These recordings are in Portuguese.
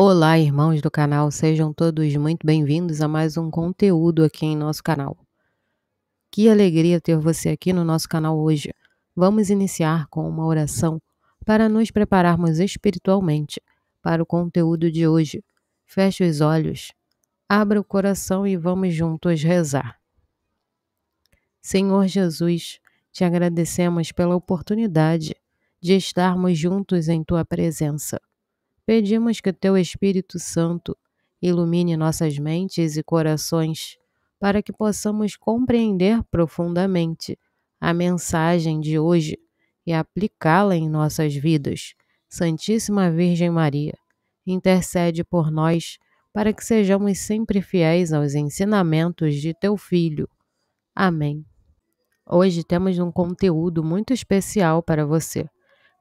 Olá, irmãos do canal, sejam todos muito bem-vindos a mais um conteúdo aqui em nosso canal. Que alegria ter você aqui no nosso canal hoje. Vamos iniciar com uma oração para nos prepararmos espiritualmente para o conteúdo de hoje. Feche os olhos, abra o coração e vamos juntos rezar. Senhor Jesus, te agradecemos pela oportunidade de estarmos juntos em tua presença Pedimos que Teu Espírito Santo ilumine nossas mentes e corações para que possamos compreender profundamente a mensagem de hoje e aplicá-la em nossas vidas. Santíssima Virgem Maria, intercede por nós para que sejamos sempre fiéis aos ensinamentos de Teu Filho. Amém. Hoje temos um conteúdo muito especial para você,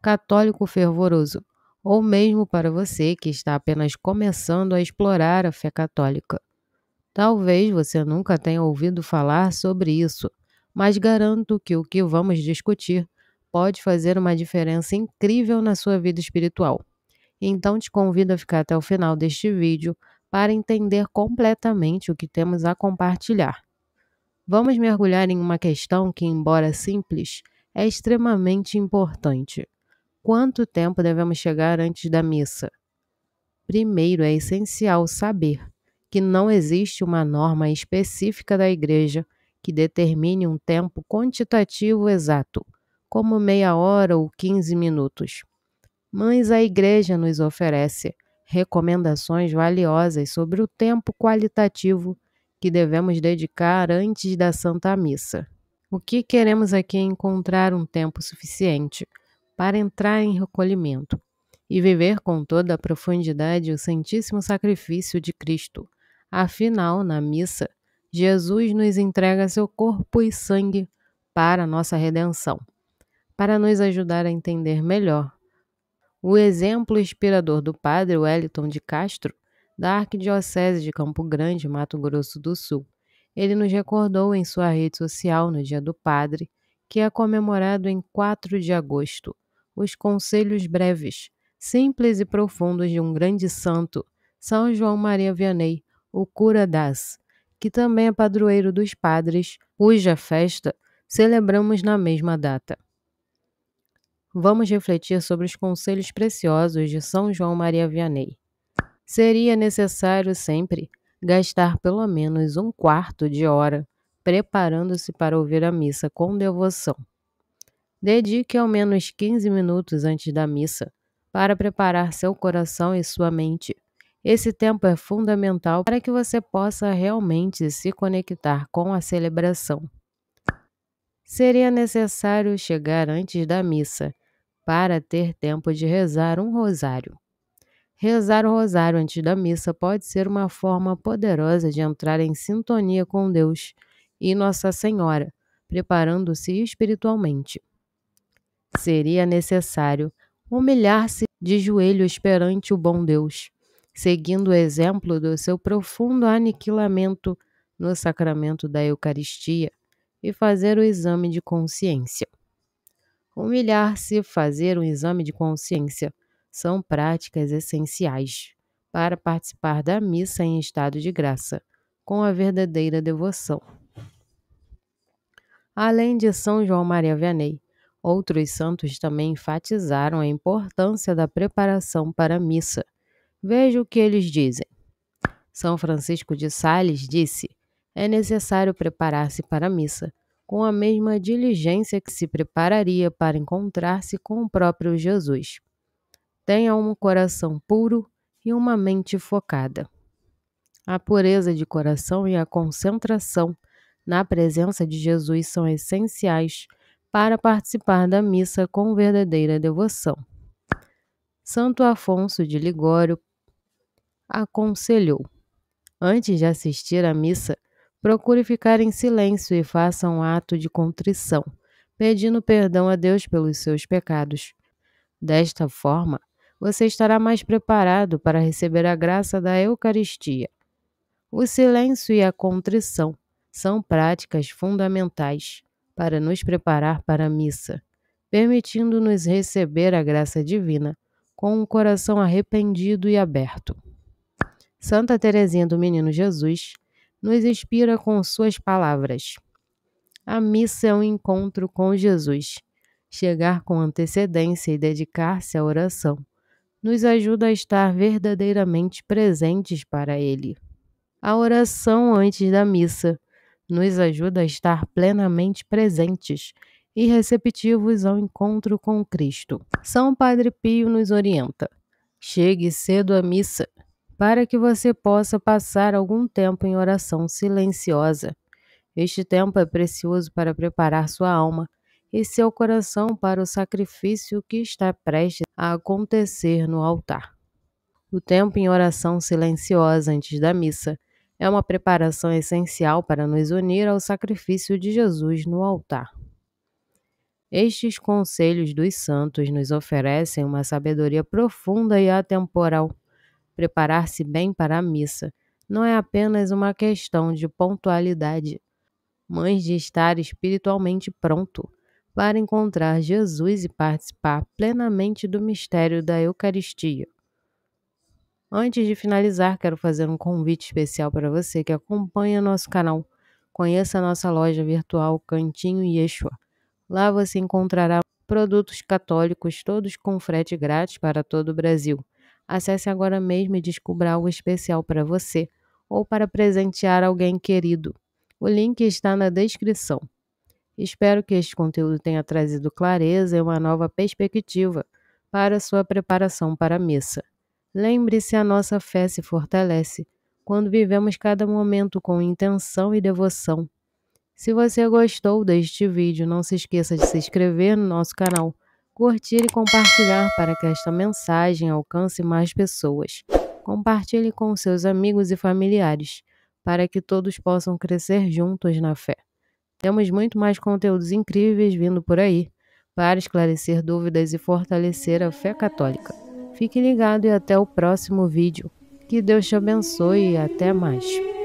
católico fervoroso ou mesmo para você que está apenas começando a explorar a fé católica. Talvez você nunca tenha ouvido falar sobre isso, mas garanto que o que vamos discutir pode fazer uma diferença incrível na sua vida espiritual. Então te convido a ficar até o final deste vídeo para entender completamente o que temos a compartilhar. Vamos mergulhar em uma questão que, embora simples, é extremamente importante quanto tempo devemos chegar antes da missa? Primeiro, é essencial saber que não existe uma norma específica da Igreja que determine um tempo quantitativo exato, como meia hora ou 15 minutos. Mas a Igreja nos oferece recomendações valiosas sobre o tempo qualitativo que devemos dedicar antes da Santa Missa. O que queremos aqui é encontrar um tempo suficiente para entrar em recolhimento e viver com toda a profundidade o Santíssimo Sacrifício de Cristo. Afinal, na missa, Jesus nos entrega seu corpo e sangue para nossa redenção. Para nos ajudar a entender melhor, o exemplo inspirador do padre Wellington de Castro, da Arquidiocese de Campo Grande, Mato Grosso do Sul. Ele nos recordou em sua rede social no Dia do Padre, que é comemorado em 4 de agosto os conselhos breves, simples e profundos de um grande santo, São João Maria Vianney, o cura das, que também é padroeiro dos padres, cuja festa celebramos na mesma data. Vamos refletir sobre os conselhos preciosos de São João Maria Vianney. Seria necessário sempre gastar pelo menos um quarto de hora preparando-se para ouvir a missa com devoção. Dedique ao menos 15 minutos antes da missa para preparar seu coração e sua mente. Esse tempo é fundamental para que você possa realmente se conectar com a celebração. Seria necessário chegar antes da missa para ter tempo de rezar um rosário. Rezar o rosário antes da missa pode ser uma forma poderosa de entrar em sintonia com Deus e Nossa Senhora, preparando-se espiritualmente seria necessário humilhar-se de joelhos perante o bom Deus, seguindo o exemplo do seu profundo aniquilamento no sacramento da Eucaristia e fazer o exame de consciência. Humilhar-se e fazer um exame de consciência são práticas essenciais para participar da missa em estado de graça, com a verdadeira devoção. Além de São João Maria Vianney, Outros santos também enfatizaram a importância da preparação para a missa. Veja o que eles dizem. São Francisco de Sales disse: é necessário preparar-se para a missa, com a mesma diligência que se prepararia para encontrar-se com o próprio Jesus. Tenha um coração puro e uma mente focada. A pureza de coração e a concentração na presença de Jesus são essenciais para participar da missa com verdadeira devoção. Santo Afonso de Ligório aconselhou: Antes de assistir à missa, procure ficar em silêncio e faça um ato de contrição, pedindo perdão a Deus pelos seus pecados. Desta forma, você estará mais preparado para receber a graça da Eucaristia. O silêncio e a contrição são práticas fundamentais para nos preparar para a missa, permitindo-nos receber a graça divina com um coração arrependido e aberto. Santa Teresinha do Menino Jesus nos inspira com suas palavras. A missa é um encontro com Jesus. Chegar com antecedência e dedicar-se à oração nos ajuda a estar verdadeiramente presentes para Ele. A oração antes da missa nos ajuda a estar plenamente presentes e receptivos ao encontro com Cristo. São Padre Pio nos orienta: chegue cedo à missa, para que você possa passar algum tempo em oração silenciosa. Este tempo é precioso para preparar sua alma e seu coração para o sacrifício que está prestes a acontecer no altar. O tempo em oração silenciosa antes da missa é uma preparação essencial para nos unir ao sacrifício de Jesus no altar. Estes conselhos dos santos nos oferecem uma sabedoria profunda e atemporal. Preparar-se bem para a missa não é apenas uma questão de pontualidade, mas de estar espiritualmente pronto para encontrar Jesus e participar plenamente do mistério da Eucaristia. Antes de finalizar, quero fazer um convite especial para você que acompanha nosso canal. Conheça nossa loja virtual Cantinho Yeshua. Lá você encontrará produtos católicos, todos com frete grátis para todo o Brasil. Acesse agora mesmo e descubra algo especial para você ou para presentear alguém querido. O link está na descrição. Espero que este conteúdo tenha trazido clareza e uma nova perspectiva para sua preparação para a missa. Lembre-se, a nossa fé se fortalece quando vivemos cada momento com intenção e devoção. Se você gostou deste vídeo, não se esqueça de se inscrever no nosso canal, curtir e compartilhar para que esta mensagem alcance mais pessoas. Compartilhe com seus amigos e familiares, para que todos possam crescer juntos na fé. Temos muito mais conteúdos incríveis vindo por aí, para esclarecer dúvidas e fortalecer a fé católica. Fique ligado e até o próximo vídeo. Que Deus te abençoe e até mais.